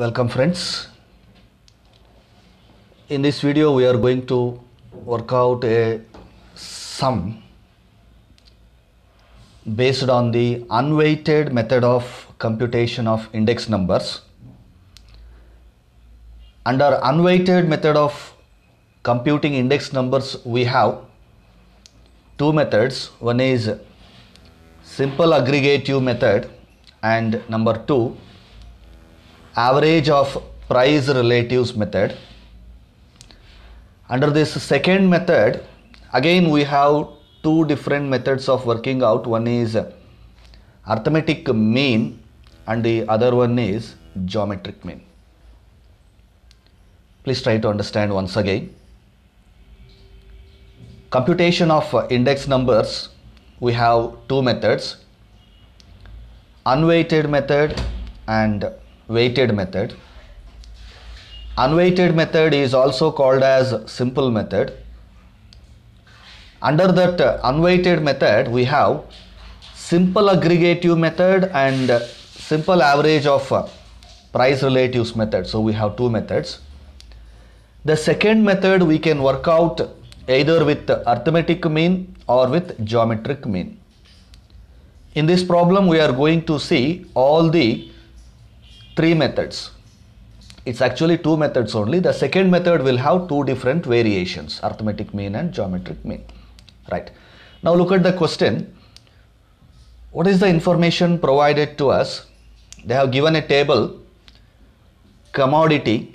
Welcome friends. In this video we are going to work out a sum based on the unweighted method of computation of index numbers. Under unweighted method of computing index numbers we have two methods. One is simple aggregative method and number two average of price relatives method. Under this second method, again we have two different methods of working out. One is arithmetic mean and the other one is geometric mean. Please try to understand once again. Computation of index numbers, we have two methods, unweighted method and weighted method. Unweighted method is also called as simple method. Under that unweighted method, we have simple aggregative method and simple average of price relatives method. So we have two methods. The second method we can work out either with arithmetic mean or with geometric mean. In this problem we are going to see all the three methods. It's actually two methods only. The second method will have two different variations, arithmetic mean and geometric mean. Right. Now look at the question. What is the information provided to us? They have given a table, commodity.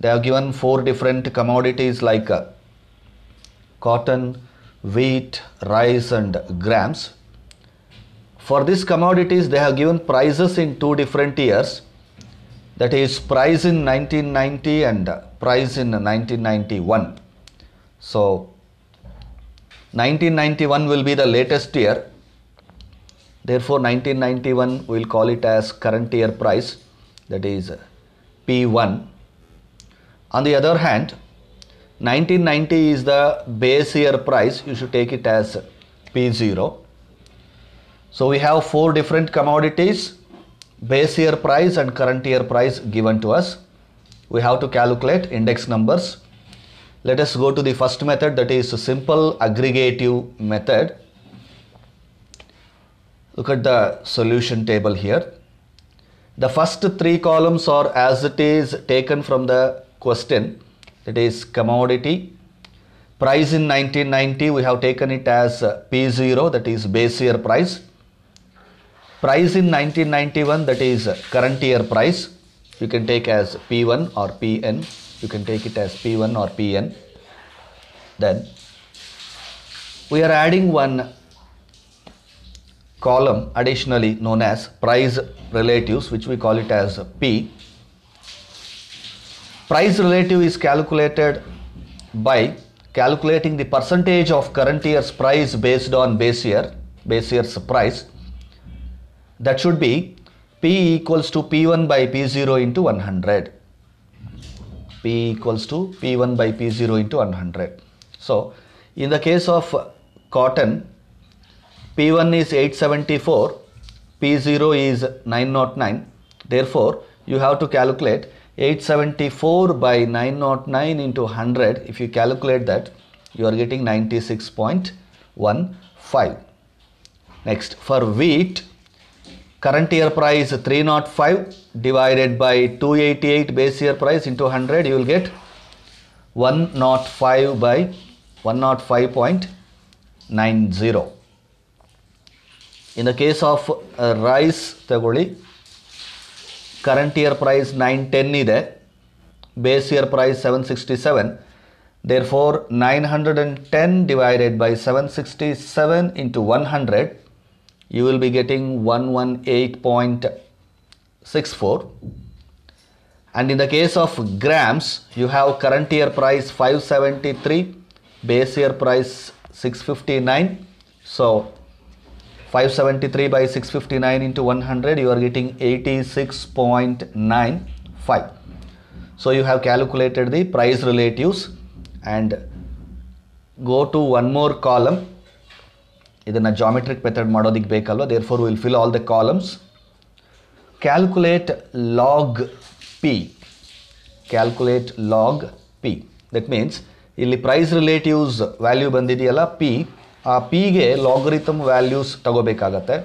They have given four different commodities like uh, cotton, wheat, rice and grams. For these commodities, they have given prices in two different years that is price in 1990 and price in 1991 so 1991 will be the latest year therefore 1991 we'll call it as current year price that is p1 on the other hand 1990 is the base year price you should take it as p0 so we have four different commodities base year price and current year price given to us. We have to calculate index numbers. Let us go to the first method that is a simple aggregative method. Look at the solution table here. The first three columns are as it is taken from the question that is commodity. Price in 1990 we have taken it as P0 that is base year price Price in 1991, that is uh, current year price, you can take as P1 or PN. You can take it as P1 or PN. Then we are adding one column additionally known as price relatives which we call it as P. Price relative is calculated by calculating the percentage of current year's price based on base year, base year's price that should be P equals to P1 by P0 into 100. P equals to P1 by P0 into 100. So, in the case of cotton, P1 is 874, P0 is 909. Therefore, you have to calculate 874 by 909 into 100. If you calculate that, you are getting 96.15. Next, for wheat, current year price 305 divided by 288 base year price into 100 you will get 105 by 105.90 in the case of uh, rice ತಗೊಳ್ಳಿ current year price 910 ಇದೆ base year price 767 therefore 910 divided by 767 into 100 you will be getting 118.64 and in the case of grams you have current year price 573 base year price 659 so 573 by 659 into 100 you are getting 86.95 so you have calculated the price relatives and go to one more column ಇದನ್ನು geometric method ಮಾಡೋದಕ್ಕೆ ಬೇಕಲ್ವ therefore will fill all the columns calculate log P calculate log P that means ಇಲ್ಲಿ price relatives value ಬಂದಿದೆಯಲ್ಲ P ಆ ಪಿಗೆ logarithm values ತಗೋಬೇಕಾಗತ್ತೆ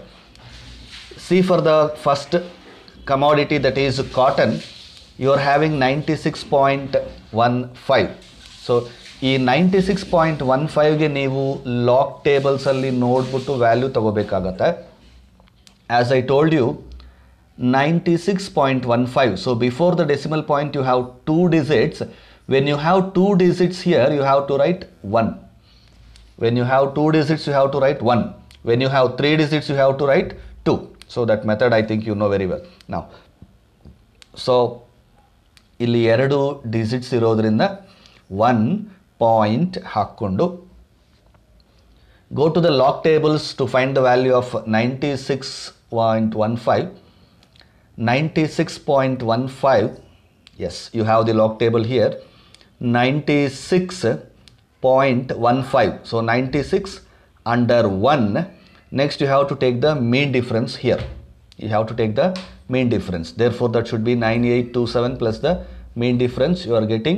see for the first commodity that is cotton you are having ninety six point one five so ಈ ninety six point one ಫೈವ್ಗೆ ನೀವು log ಟೇಬಲ್ಸಲ್ಲಿ ನೋಡ್ಬಿಟ್ಟು ವ್ಯಾಲ್ಯೂ ತೊಗೋಬೇಕಾಗತ್ತೆ as I told you ninety six point one five so before the decimal point you have two digits when you have two digits here you have to write one when you have two digits you have to write one when you have three digits you have to write two so that method I think you know very well ನಾವು so ಇಲ್ಲಿ ಎರಡು digits ಇರೋದ್ರಿಂದ one Point ಹಾಕ್ಕೊಂಡು Go to the log tables to find the value of ninety six point one five. Ninety six point one five. Yes, you have the log table here. Ninety six point one five. So ninety six under 1 next you have to take the mean difference here you have to take the mean difference therefore that should be 9827 plus the mean difference you are getting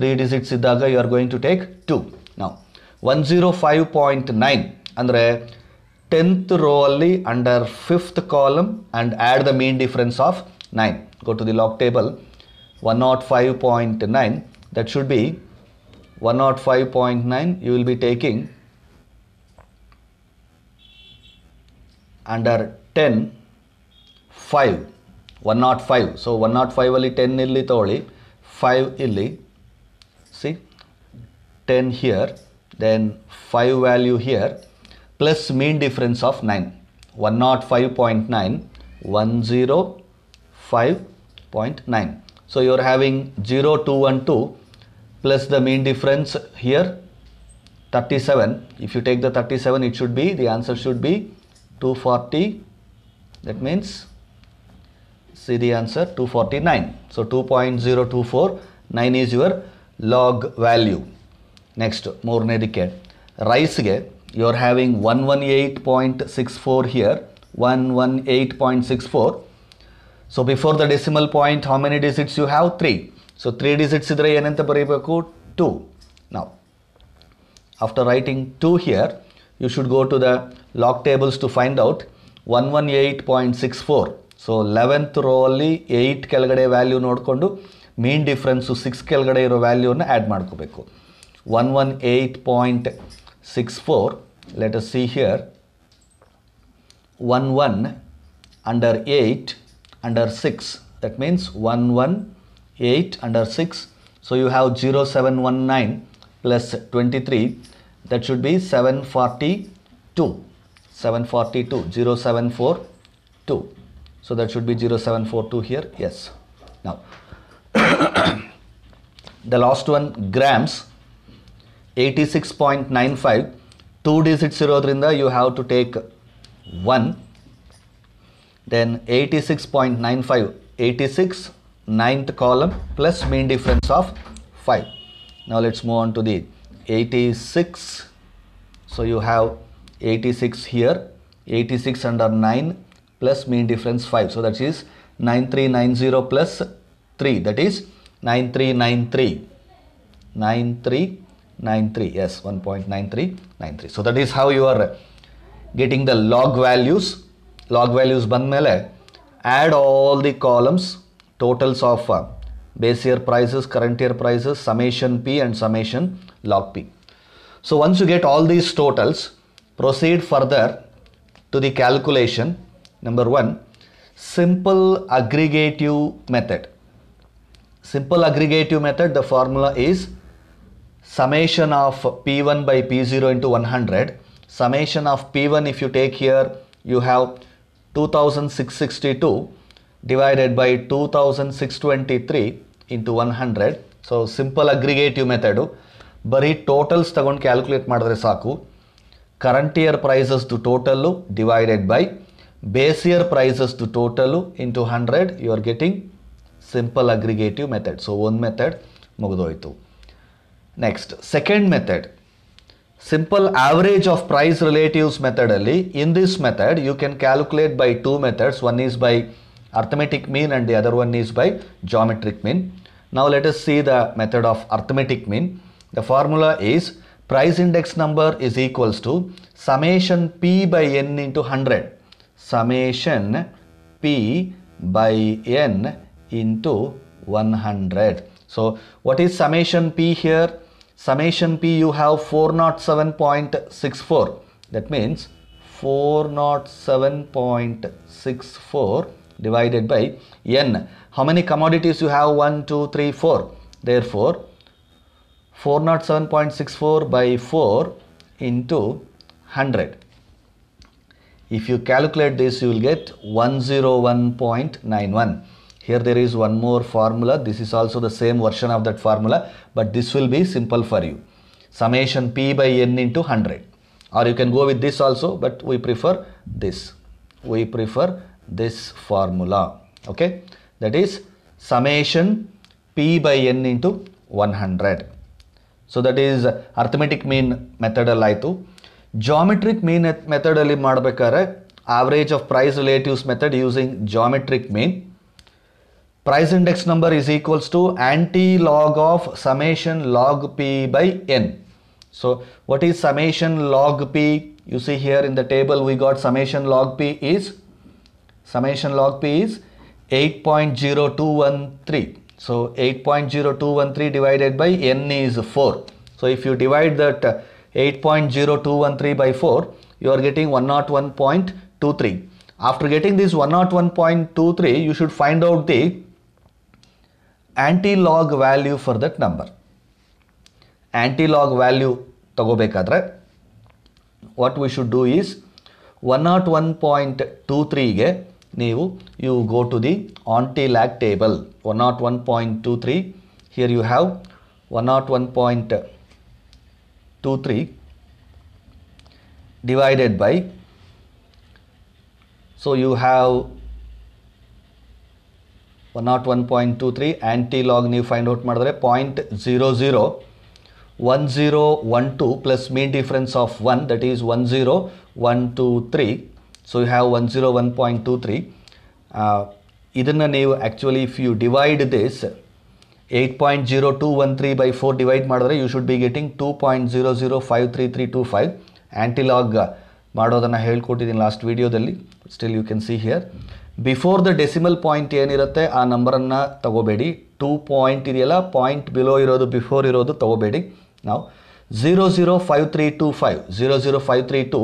3 digits iddaga you are going to take 2 now 105.9 andre 10th row alli under 5th column and add the mean difference of 9 go to the log table 105.9 that should be 105.9 you will be taking under 10 5 105 so 105 only 10 illi 5 illi see 10 here then 5 value here plus mean difference of 9 105.9 105.9 so you're having 0 2 2 plus the mean difference here 37 if you take the 37 it should be the answer should be 240 that means see the answer 249 so 2.024 9 is your log value. Next, more nedike. Rise ge, you are having 118.64 here. 118.64. So before the decimal point, how many digits you have? 3. So 3 digits idre enanta barayabeku? 2. Now, after writing 2 here, you should go to the log tables to find out 118.64. So 11th row only 8 kelagade value node kondu. Main difference 6 kelgade iro value na add maadkobeku 118.64 let us see here 11 under 8 under 6 that means 118 under 6 so you have 0719 plus 23 that should be 742 742 0742 so that should be 0742 here yes now the last one grams 86.95 2 digits ಇರೋದ್ರಿಂದ you have to take 1 then 86.95 86 ninth column plus mean difference of 5 now let's move on to the 86 so you have 86 here 86 under 9 plus mean difference 5 so that is 9390 plus 3 that is 9393 9393 yes 1.9393 so that is how you are getting the log values log values banmele add all the columns totals of uh, base year prices current year prices summation p and summation log p so once you get all these totals proceed further to the calculation number 1 simple aggregative method simple aggregative method, the formula is summation of P1 by P0 into 100. Summation of P1 if you take here, you have 2662 divided by 2623 into 100. So simple aggregative method. totals, ಬರೀ totals ತಗೊಂಡು current year prices to total ಪ್ರೈಸಸ್ದು divided by base year prices to total into 100. You are getting simple aggregative method. So one method mugdoitu. Next, second method. Simple average of price relatives method. In this method, you can calculate by two methods. One is by arithmetic mean and the other one is by geometric mean. Now let us see the method of arithmetic mean. The formula is price index number is equals to summation p by n into 100. Summation p by n into 100. So what is summation P here? Summation P you have 407.64. That means 407.64 divided by N. How many commodities you have? 1, 2, 3, 4. Therefore, 407.64 by 4 into 100. If you calculate this, you will get 101.91. Here there is one more formula. This is also the same version of that formula, but this will be simple for you. Summation P by N into 100. Or you can go with this also, but we prefer this. We prefer this formula. Okay. That is summation P by N into 100. So that is arithmetic mean mean ಮೆಥಡಲ್ಲಿ geometric mean mean ಮೆಥಡಲ್ಲಿ average of price relatives method using geometric mean price index number is equals to anti-log of summation log p by n. So what is summation log p? You see here in the table we got summation log p is summation log p is 8.0213. So 8.0213 divided by n is 4. So if you divide that uh, 8.0213 by 4 you are getting 101.23. After getting this 101.23 you should find out the anti-log value for that number. Anti-log value togobekadre. What we should do is 101.23 ge you, you go to the anti log table 101.23 here you have 101.23 divided by so you have one not one point two three antilog ನೀವು find out ಮಾಡಿದ್ರೆ point zero zero one zero one two plus mean difference of one that is one zero one two three so you have one zero one point two three ಇದನ್ನು ನೀವು actually if you divide this eight point zero two one three by four divide ಮಾಡಿದ್ರೆ you should be getting two point zero zero five three three two five antilog ಮಾಡೋದನ್ನು ಹೇಳ್ಕೊಟ್ಟಿದ್ದೀನಿ last ವೀಡಿಯೋದಲ್ಲಿ still you can see here before the decimal point ಏನಿರುತ್ತೆ ಆ ನಂಬರನ್ನು ತಗೋಬೇಡಿ two point ಇದೆಯಲ್ಲ point below ಇರೋದು ಬಿಫೋರ್ ಇರೋದು ತಗೋಬೇಡಿ ನಾವು zero zero five three two five zero zero five three two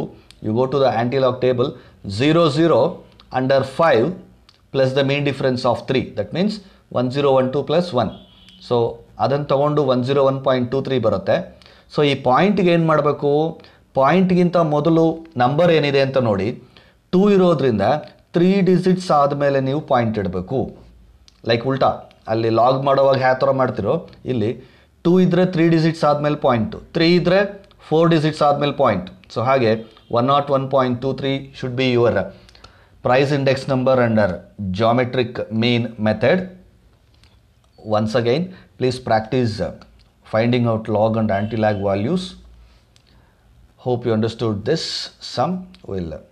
you go to the antilog table zero zero under five plus the mean difference of three that means one zero one two plus one so ಅದನ್ನು ತೊಗೊಂಡು one zero one point two three ಬರುತ್ತೆ so ಈ ಪಾಯಿಂಟ್ಗೆ ಏನು ಮಾಡಬೇಕು ಪಾಯಿಂಟ್ಗಿಂತ ಮೊದಲು number ಏನಿದೆ ಅಂತ ನೋಡಿ ಟೂ ಇರೋದ್ರಿಂದ ತ್ರೀ ಡಿಜಿಟ್ಸ್ ಆದಮೇಲೆ ನೀವು ಪಾಯಿಂಟ್ ಇಡಬೇಕು ಲೈಕ್ ಉಲ್ಟಾ ಅಲ್ಲಿ ಲಾಗ್ ಮಾಡೋವಾಗ ಯಾವ ಥರ ಮಾಡ್ತಿರೋ ಇಲ್ಲಿ ಟೂ ಇದ್ದರೆ ತ್ರೀ ಡಿಜಿಟ್ಸ್ ಆದಮೇಲೆ ಪಾಯಿಂಟು ತ್ರೀ ಇದ್ದರೆ ಫೋರ್ ಡಿಜಿಟ್ಸ್ ಆದಮೇಲೆ ಪಾಯಿಂಟ್ ಸೊ ಹಾಗೆ one not one point two three should be your price index number under geometric mean method once again please practice finding out log and anti-lag values. Hope you understood this sum. will